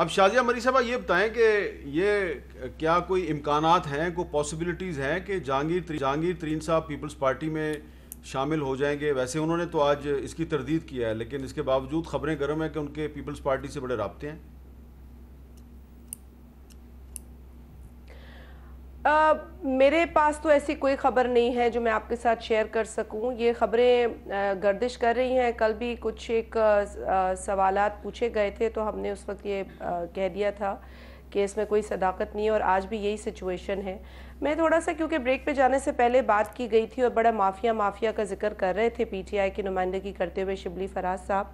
अब शाजिया मरी साहबा ये बताएं कि ये क्या कोई इम्कान हैं कोई पॉसिबिलिटीज़ हैं कि जहांगीर त्री, जहांगीर तरीन साहब पीपल्स पार्टी में शामिल हो जाएंगे वैसे उन्होंने तो आज इसकी तरदीद किया है लेकिन इसके बावजूद खबरें गर्म है कि उनके पीपल्स पार्टी से बड़े रबते हैं आ, मेरे पास तो ऐसी कोई खबर नहीं है जो मैं आपके साथ शेयर कर सकूं ये खबरें गर्दिश कर रही हैं कल भी कुछ एक सवाल पूछे गए थे तो हमने उस वक्त ये कह दिया था कि इसमें कोई सदाकत नहीं है और आज भी यही सिचुएशन है मैं थोड़ा सा क्योंकि ब्रेक पे जाने से पहले बात की गई थी और बड़ा माफिया माफिया का जिक्र कर रहे थे पीटीआई के नुमाइंदगी करते हुए शिबली फराज साहब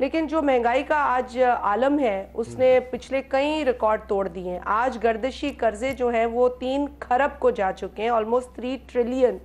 लेकिन जो महंगाई का आज आलम है उसने हम्म। पिछले कई रिकॉर्ड तोड़ दिए हैं आज गर्दिशी कर्जे जो हैं वो तीन खरब को जा चुके हैं ऑलमोस्ट थ्री ट्रिलियन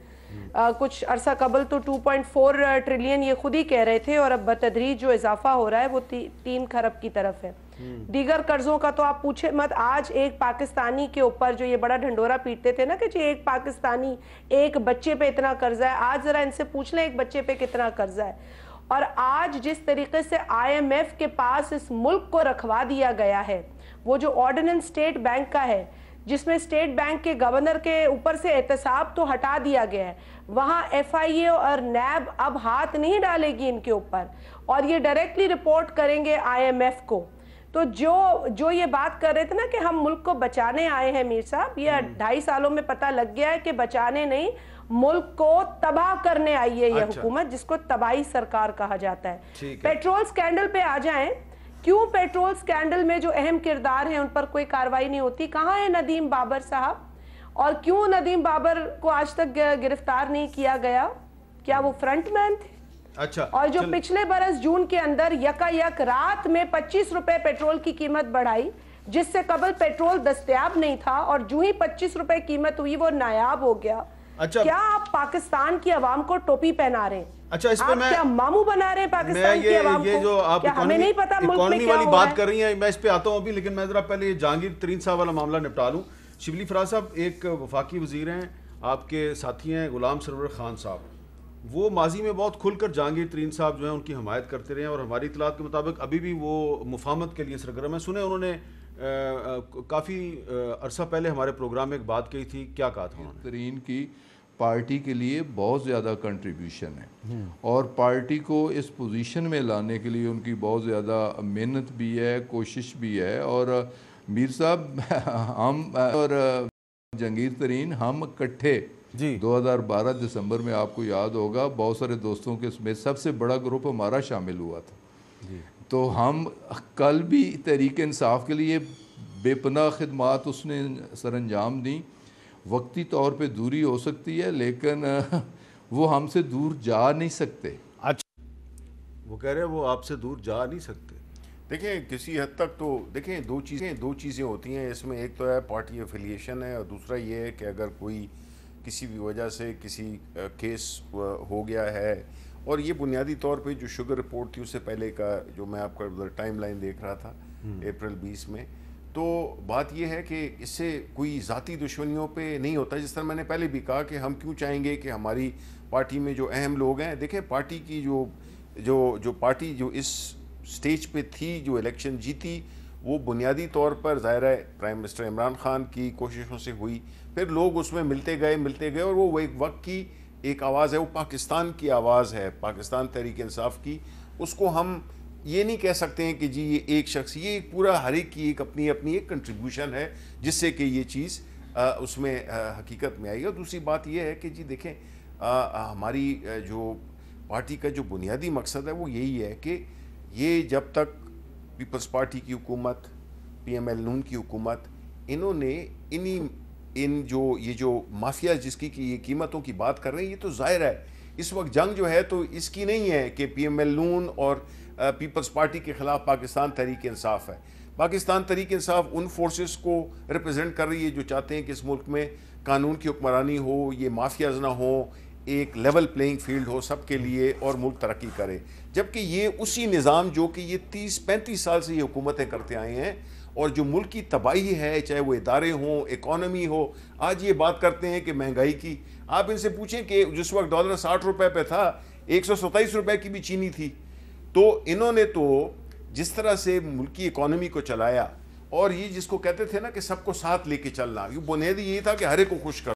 आ, कुछ अरसा कबल तो 2.4 ट्रिलियन ये खुद ही कह रहे थे और अब बतदरी जो इजाफा हो रहा है वो ती, तीन खरब की तरफ है हम्म। दीगर कर्जों का तो आप पूछे मत आज एक पाकिस्तानी के ऊपर जो ये बड़ा ढंडोरा पीटते थे ना कि जी एक पाकिस्तानी एक बच्चे पे इतना कर्जा है आज जरा इनसे पूछ लें एक बच्चे पे कितना कर्जा है और आज जिस तरीके से आईएमएफ के पास इस मुल्क को रखवा दिया गया है वो जो ऑर्डिनेंस स्टेट बैंक का है जिसमें स्टेट बैंक के गवर्नर के ऊपर से एहतसाब तो हटा दिया गया है वहाँ एफ और नैब अब हाथ नहीं डालेगी इनके ऊपर और ये डायरेक्टली रिपोर्ट करेंगे आईएमएफ को तो जो जो ये बात कर रहे थे ना कि हम मुल्क को बचाने आए हैं मीर साहब ये हम्म। ढाई सालों में पता लग गया है कि बचाने नहीं मुल्क को तबाह करने आई है यह अच्छा। हुकूमत जिसको तबाही सरकार कहा जाता है पेट्रोल स्कैंडल पे आ जाएं क्यों पेट्रोल स्कैंडल में जो अहम किरदार हैं उन पर कोई कार्रवाई नहीं होती कहाँ है नदीम बाबर साहब और क्यों नदीम बाबर को आज तक गिरफ्तार नहीं किया गया क्या वो फ्रंट मैन थे अच्छा और जो पिछले बरस जून के अंदर यकायक रात में पच्चीस रुपए पेट्रोल की कीमत बढ़ाई जिससे कबल पेट्रोल दस्तियाब नहीं था और जो ही पच्चीस रुपए कीमत हुई वो नायाब हो गया अच्छा क्या आप पाकिस्तान की आवाम को टोपी पहना रहे हैं अच्छा इस पर मैं क्या मामू बना रहे हैं पाकिस्तान की आवाम ये जो आप क्या हमें नहीं पता मुल्क में क्या वाली बात कर रही हैं मैं इस पे आता हूँ अभी लेकिन मैं जरा पहले ये जहांगीर तरीन साहब वाला मामला निपटा लूँ शिबली फराज साहब एक वफाकी वजीर हैं आपके साथी हैं गुलाम सरवर खान साहब वो माजी में बहुत खुलकर जहांगीर तरीन साहब जो है उनकी हमायत करते रहे हैं और हमारी इतलात के मुताबिक अभी भी वो मुफामत के लिए सरगर्म है सुने उन्होंने काफ़ी अरसा पहले हमारे प्रोग्राम में एक बात कही थी क्या कहा था उन्होंने तरीन की पार्टी के लिए बहुत ज़्यादा कंट्रीब्यूशन है हम्म। और पार्टी को इस पोजीशन में लाने के लिए उनकी बहुत ज़्यादा मेहनत भी है कोशिश भी है और मीर साहब हम और जंगीर तरीन हम इकट्ठे जी 2012 दिसंबर में आपको याद होगा बहुत सारे दोस्तों के इसमें सबसे बड़ा ग्रुप हमारा शामिल हुआ था तो हम कल भी तहरीक इंसाफ के लिए बेपना खदमात उसने सर अंजाम दी वक्ती तौर पर दूरी हो सकती है लेकिन वो हमसे दूर जा नहीं सकते अच्छा वो कह रहे हैं वो आपसे दूर जा नहीं सकते देखें किसी हद तक तो देखें दो चीज़ें दो चीज़ें होती हैं इसमें एक तो है पार्टी एफिलिएशन है और दूसरा ये है कि अगर कोई किसी भी वजह से किसी केस हो गया है और ये बुनियादी तौर पे जो शुगर रिपोर्ट थी उससे पहले का जो मैं आपका उधर टाइम लाइन देख रहा था अप्रैल हम्म। बीस में तो बात यह है कि इससे कोई ज़ाती दुश्मनियों पे नहीं होता जिस तरह मैंने पहले भी कहा कि हम क्यों चाहेंगे कि हमारी पार्टी में जो अहम लोग हैं देखें पार्टी की जो जो जो पार्टी जो इस स्टेज पे थी जो इलेक्शन जीती वो बुनियादी तौर पर ज़ाहिर है प्राइम मिनिस्टर इमरान खान की कोशिशों से हुई फिर लोग उसमें मिलते गए मिलते गए और वो एक वक्त की एक आवाज़ है वो पाकिस्तान की आवाज़ है पाकिस्तान तहरीक इंसाफ की उसको हम ये नहीं कह सकते हैं कि जी ये एक शख्स ये एक पूरा हर एक की एक अपनी अपनी एक कंट्रीब्यूशन है जिससे कि ये चीज़ आ, उसमें आ, हकीकत में आई और दूसरी बात यह है कि जी देखें आ, हमारी जो पार्टी का जो बुनियादी मकसद है वो यही है कि ये जब तक पीपल्स पार्टी की हुकूमत पी एम एल नून की हुकूमत इन्होंने इन्हीं इन जो ये जो माफिया जिसकी की ये कीमतों की बात कर रहे हैं ये तो जाहिर है इस वक्त जंग जो है तो इसकी नहीं है कि पी एम एल नून और पीपल्स पार्टी के ख़िलाफ़ पाकिस्तान तहरीक इंसाफ है पाकिस्तान तहरीक इंसाफ उन फोर्सेस को रिप्रेजेंट कर रही है जो चाहते हैं कि इस मुल्क में कानून की हुक्मरानी हो ये माफियाज ना हो एक लेवल प्लेइंग फील्ड हो सब के लिए और मुल्क तरक्की करे जबकि ये उसी निज़ाम जो कि ये तीस पैंतीस साल से ये हुकूमतें करते आए हैं और जो मुल्क की तबाही है चाहे वो इदारे हों इकॉनमी हो आज ये बात करते हैं कि महंगाई की आप इनसे पूछें कि जिस वक्त डॉलर साठ रुपए पर था एक सौ सत्ताईस रुपये की भी चीनी थी तो इन्होंने तो जिस तरह से मुल्की इकॉनमी को चलाया और ये जिसको कहते थे ना कि सबको साथ लेके चलना ये बुनियादी यही था कि हर एक को खुश कर